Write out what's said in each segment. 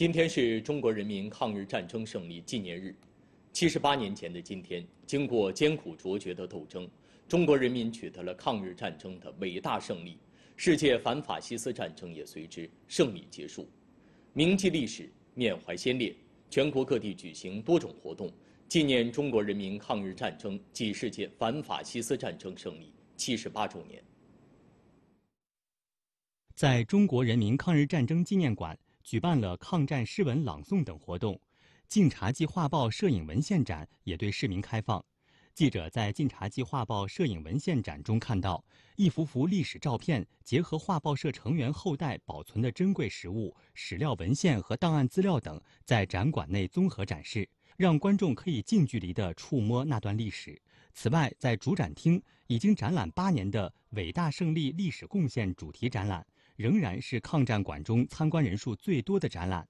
今天是中国人民抗日战争胜利纪念日，七十八年前的今天，经过艰苦卓绝的斗争，中国人民取得了抗日战争的伟大胜利，世界反法西斯战争也随之胜利结束。铭记历史，缅怀先烈，全国各地举行多种活动，纪念中国人民抗日战争暨世界反法西斯战争胜利七十八周年。在中国人民抗日战争纪念馆。举办了抗战诗文朗诵等活动，晋察冀画报摄影文献展也对市民开放。记者在晋察冀画报摄影文献展中看到，一幅幅历史照片结合画报社成员后代保存的珍贵实物、史料文献和档案资料等，在展馆内综合展示，让观众可以近距离地触摸那段历史。此外，在主展厅已经展览八年的“伟大胜利历史贡献”主题展览。仍然是抗战馆中参观人数最多的展览。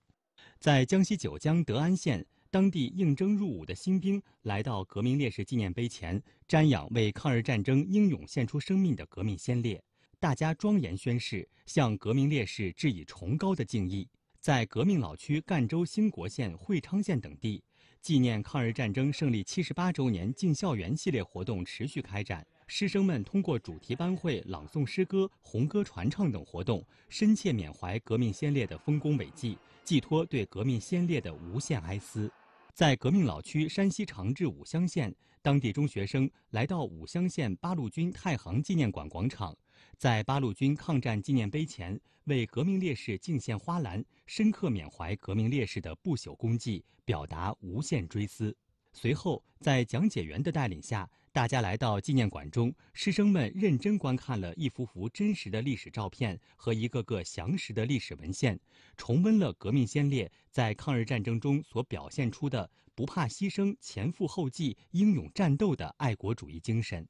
在江西九江德安县，当地应征入伍的新兵来到革命烈士纪念碑前瞻仰为抗日战争英勇献出生命的革命先烈，大家庄严宣誓，向革命烈士致以崇高的敬意。在革命老区赣州兴国县、会昌县等地，纪念抗日战争胜利七十八周年进校园系列活动持续开展。师生们通过主题班会、朗诵诗歌、红歌传唱等活动，深切缅怀革命先烈的丰功伟绩，寄托对革命先烈的无限哀思。在革命老区山西长治武乡县，当地中学生来到武乡县八路军太行纪念馆广场，在八路军抗战纪念碑前为革命烈士敬献花篮，深刻缅怀革命烈士的不朽功绩，表达无限追思。随后，在讲解员的带领下。大家来到纪念馆中，师生们认真观看了一幅幅真实的历史照片和一个个详实的历史文献，重温了革命先烈在抗日战争中所表现出的不怕牺牲、前赴后继、英勇战斗的爱国主义精神。